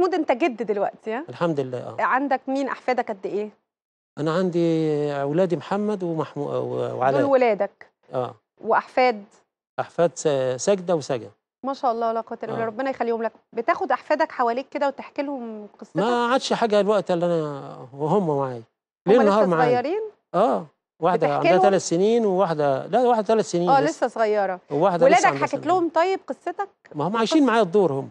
محمود انت جد دلوقتي ها الحمد لله اه عندك مين احفادك قد ايه انا عندي اولادي محمد ومحمود وعلاء دول ولادك اه واحفاد احفاد ساجده وسجا ما شاء الله لا قوه الا بالله ربنا يخليهم لك بتاخد احفادك حواليك كده وتحكي لهم قصتك ما عادش حاجه الوقت اللي انا وهم معايا ليل نهار معايا صغيرين اه واحده عندها ثلاث سنين وواحده لا واحده ثلاث سنين اه لسه صغيره وواحده ولادك حكيت لهم طيب قصتك ما هم عايشين معايا الدور هم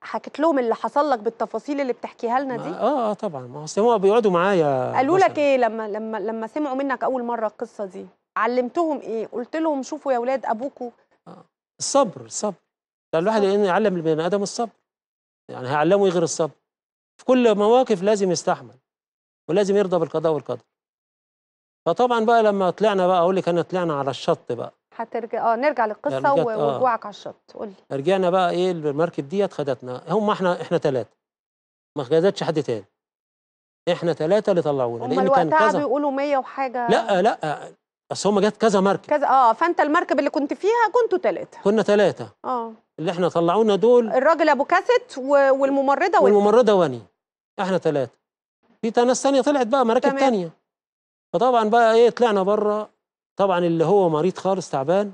حكيت لهم اللي حصل لك بالتفاصيل اللي بتحكيها لنا دي اه اه طبعا ما اصل هم بيقعدوا معايا قالوا لك ايه لما لما لما سمعوا منك اول مره القصه دي علمتهم ايه قلت لهم شوفوا يا اولاد ابوكوا آه. الصبر الصبر ده الواحد يعلم البني ادم الصبر يعني هيعلمه ايه غير الصبر في كل مواقف لازم يستحمل ولازم يرضى بالقضاء والقدر فطبعا بقى لما طلعنا بقى اقول لك انا طلعنا على الشط بقى هترجع اه نرجع للقصه ورجوعك آه. على الشط قول لي رجعنا بقى ايه المركب ديت خدتنا هم احنا احنا ثلاثه ما خدتش حد تاني احنا ثلاثه اللي طلعونا لان كان كذا بيقولوا 100 وحاجه لا لا بس هم جت كذا مركب كذا اه فانت المركب اللي كنت فيها كنتوا ثلاثه كنا ثلاثه اه اللي احنا طلعونا دول الراجل ابو كاسيت والممرضه واني والممرضه واني احنا ثلاثه في ناس ثانيه طلعت بقى مراكب ثانيه فطبعا بقى ايه طلعنا بره طبعا اللي هو مريض خالص تعبان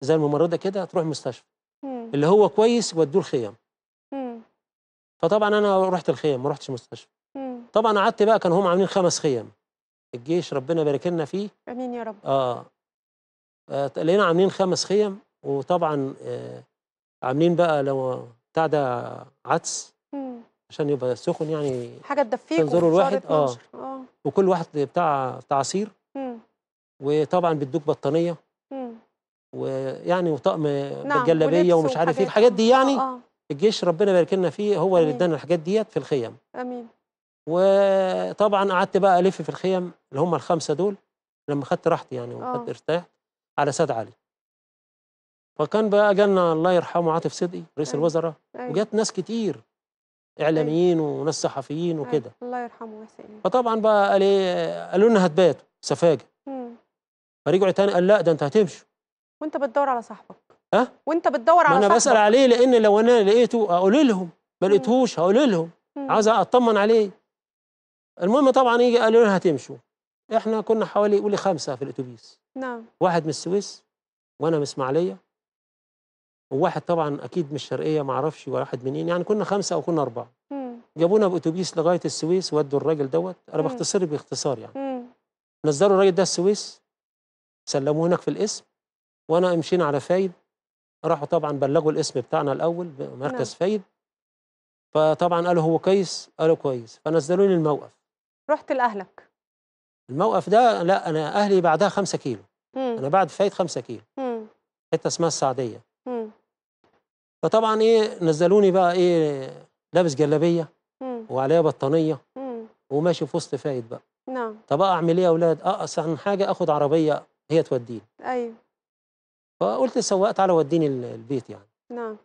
زي الممرضه كده تروح المستشفى مم. اللي هو كويس ودوه الخيام مم. فطبعا انا رحت الخيام ما رحتش المستشفى مم. طبعا قعدت بقى كانوا هم عاملين خمس خيام الجيش ربنا يبارك لنا فيه امين يا رب اه, آه لقينا عاملين خمس خيم وطبعا آه عاملين بقى لو بتاع ده عدس مم. عشان يبقى سخن يعني حاجه تدفيك تنظروا الواحد آه. اه وكل واحد بتاع بتاع عصير وطبعا بيدوك بطانيه ويعني وطقم نعم جلابيه ومش عارف ايه الحاجات دي يعني آه،, آه. الجيش ربنا يبارك لنا فيه هو اللي ادانا الحاجات ديت في الخيم امين وطبعا قعدت بقى الف في الخيم اللي هم الخمسه دول لما خدت راحتي يعني وخدت آه. ارتاح على سيد علي فكان بقى جالنا الله يرحمه عاطف صدقي رئيس الوزراء أيوه. وجات ناس كتير اعلاميين أيوه. وناس صحفيين وكده الله يرحمه ويحسن فطبعا بقى ايه قالوا لنا هتباتوا سفاجه فرجعوا تاني قال لا ده انت هتمشي وانت بتدور على صاحبك ها وانت بتدور على صاحبك انا بسال عليه لان لو انا لقيته اقول لهم ما لقيتهوش هقول لهم عايز اطمن عليه المهم طبعا يجي قالوا لنا هتمشوا احنا كنا حوالي قولي خمسه في الاتوبيس نعم واحد من السويس وانا من اسماعيليه وواحد طبعا اكيد من الشرقيه ما اعرفش واحد منين يعني كنا خمسه او كنا اربعه جابونا باتوبيس لغايه السويس ودوا الراجل دوت انا بختصر باختصار يعني نزلوا الراجل ده السويس سلموه هناك في الاسم وانا مشينا على فايد راحوا طبعا بلغوا الاسم بتاعنا الاول مركز نعم. فايد فطبعا قالوا هو كويس قالوا كويس فنزلوني الموقف رحت لاهلك الموقف ده لا انا اهلي بعدها 5 كيلو مم. انا بعد فايد 5 كيلو حته اسمها السعديه مم. فطبعا ايه نزلوني بقى ايه لابس جلابيه وعليها بطانيه مم. وماشي في وسط فايد بقى نعم طب اعمل ايه يا اولاد اقص أه، حاجه اخد عربيه هي توديني ايوه فقلت للسواق تعالى وديني البيت يعني نعم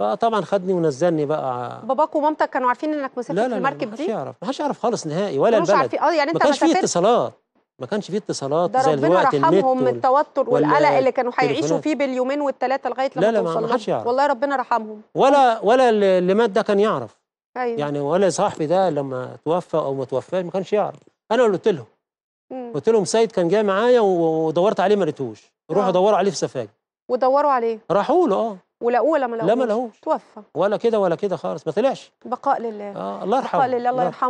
فطبعا خدني ونزلني بقى باباك ومامتك كانوا عارفين انك مسافر في المركب دي؟ لا لا يعرف ما حدش يعرف خالص نهائي ولا البلد عارفين اه يعني انت ما كانش فيه اتصالات ما كانش فيه اتصالات زي دلوقتي ده ربنا رحمهم من التوتر والقلق اللي كانوا هيعيشوا فيه باليومين والثلاثه لغايه لما لا لا ما حدش يعرف والله ربنا رحمهم ولا ولا اللي مات ده كان يعرف أيوة. يعني ولا صاحبي ده لما توفى او ما توفاش ما كانش يعرف انا اللي قلت لهم قلت لهم سيد كان جاي معايا ودورت عليه ما لقيتوش روحوا آه. دوروا عليه في سفاجه ودوروا عليه راحوا له اه ولقوه ولا ما لقوش لا ما لقوش توفى ولا كده ولا كده خالص ما طلعش بقاء لله اه الله يرحمه بقاء لله الله آه. يرحمه